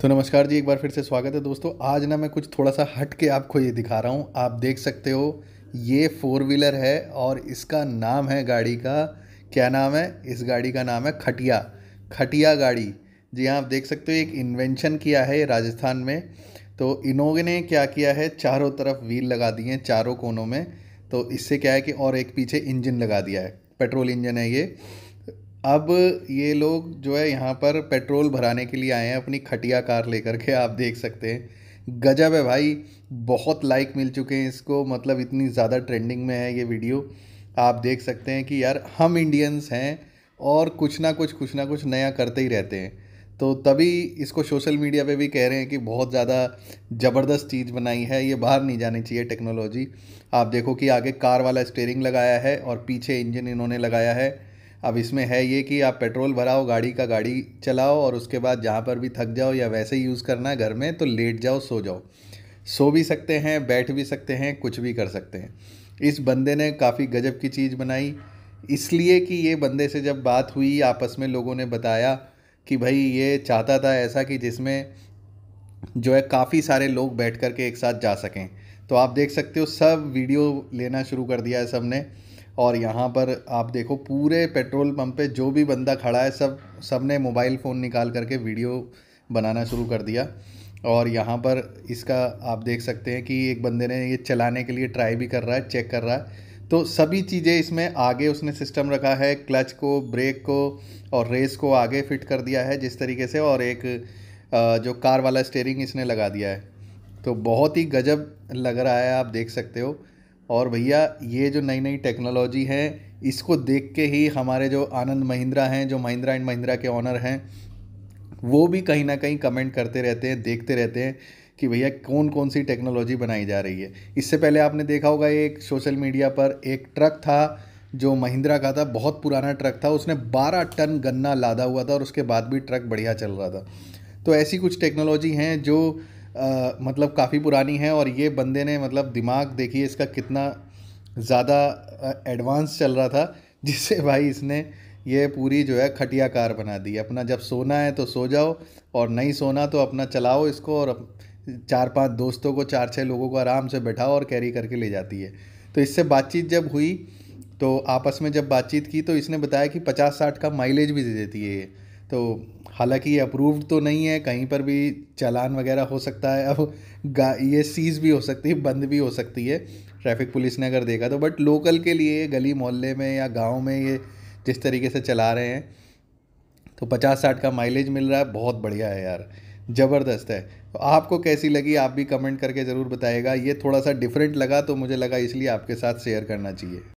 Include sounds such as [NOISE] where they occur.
तो नमस्कार जी एक बार फिर से स्वागत है दोस्तों आज ना मैं कुछ थोड़ा सा हट के आपको ये दिखा रहा हूँ आप देख सकते हो ये फोर व्हीलर है और इसका नाम है गाड़ी का क्या नाम है इस गाड़ी का नाम है खटिया खटिया गाड़ी जी हाँ आप देख सकते हो एक इन्वेंशन किया है राजस्थान में तो इनोग ने क्या किया है चारों तरफ व्हील लगा दिए हैं चारों कोनों में तो इससे क्या है कि और एक पीछे इंजन लगा दिया है पेट्रोल इंजन है ये अब ये लोग जो है यहाँ पर पेट्रोल भराने के लिए आए हैं अपनी खटिया कार लेकर के आप देख सकते हैं गजब है भाई बहुत लाइक मिल चुके हैं इसको मतलब इतनी ज़्यादा ट्रेंडिंग में है ये वीडियो आप देख सकते हैं कि यार हम इंडियंस हैं और कुछ ना कुछ कुछ ना कुछ नया करते ही रहते हैं तो तभी इसको सोशल मीडिया पे भी कह रहे हैं कि बहुत ज़्यादा ज़बरदस्त चीज़ बनाई है ये बाहर नहीं जानी चाहिए टेक्नोलॉजी आप देखो कि आगे कार वाला स्टेयरिंग लगाया है और पीछे इंजन इन्होंने लगाया है अब इसमें है ये कि आप पेट्रोल भराओ गाड़ी का गाड़ी चलाओ और उसके बाद जहाँ पर भी थक जाओ या वैसे ही यूज़ करना है घर में तो लेट जाओ सो जाओ सो भी सकते हैं बैठ भी सकते हैं कुछ भी कर सकते हैं इस बंदे ने काफ़ी गजब की चीज़ बनाई इसलिए कि ये बंदे से जब बात हुई आपस में लोगों ने बताया कि भाई ये चाहता था ऐसा कि जिसमें जो है काफ़ी सारे लोग बैठ कर के एक साथ जा सकें तो आप देख सकते हो सब वीडियो लेना शुरू कर दिया है सब ने और यहाँ पर आप देखो पूरे पेट्रोल पंप पे जो भी बंदा खड़ा है सब सब ने मोबाइल फ़ोन निकाल करके वीडियो बनाना शुरू कर दिया और यहाँ पर इसका आप देख सकते हैं कि एक बंदे ने ये चलाने के लिए ट्राई भी कर रहा है चेक कर रहा है तो सभी चीज़ें इसमें आगे उसने सिस्टम रखा है क्लच को ब्रेक को और रेस को आगे फिट कर दिया है जिस तरीके से और एक जो कार वाला स्टेयरिंग इसने लगा दिया है तो बहुत ही गजब लग रहा है आप देख सकते हो और भैया ये जो नई नई टेक्नोलॉजी है इसको देख के ही हमारे जो आनंद महिंद्रा हैं जो महिंद्रा एंड महिंद्रा के ऑनर हैं वो भी कहीं ना कहीं कमेंट करते रहते हैं देखते रहते हैं कि भैया कौन कौन सी टेक्नोलॉजी बनाई जा रही है इससे पहले आपने देखा होगा एक सोशल मीडिया पर एक ट्रक था जो महिंद्रा का था बहुत पुराना ट्रक था उसने 12 टन गन्ना लादा हुआ था और उसके बाद भी ट्रक बढ़िया चल रहा था तो ऐसी कुछ टेक्नोलॉजी हैं जो आ, मतलब काफ़ी पुरानी है और ये बंदे ने मतलब दिमाग देखिए इसका कितना ज़्यादा एडवांस चल रहा था [LAUGHS] जिससे भाई इसने ये पूरी जो है खटिया कार बना दी अपना जब सोना है तो सो जाओ और नहीं सोना तो अपना चलाओ इसको और चार पांच दोस्तों को चार छः लोगों को आराम से बैठाओ और कैरी करके ले जाती है तो इससे बातचीत जब हुई तो आपस में जब बातचीत की तो इसने बताया कि पचास साठ का माइलेज भी दे देती है ये तो हालांकि ये अप्रूव्ड तो नहीं है कहीं पर भी चालान वगैरह हो सकता है अब गा ये सीज़ भी हो सकती है बंद भी हो सकती है ट्रैफिक पुलिस ने अगर देखा तो बट लोकल के लिए गली मोहल्ले में या गांव में ये जिस तरीके से चला रहे हैं तो पचास साठ का माइलेज मिल रहा है बहुत बढ़िया है यार ज़बरदस्त है तो आपको कैसी लगी आप भी कमेंट करके ज़रूर बताएगा ये थोड़ा सा डिफरेंट लगा तो मुझे लगा इसलिए आपके साथ शेयर करना चाहिए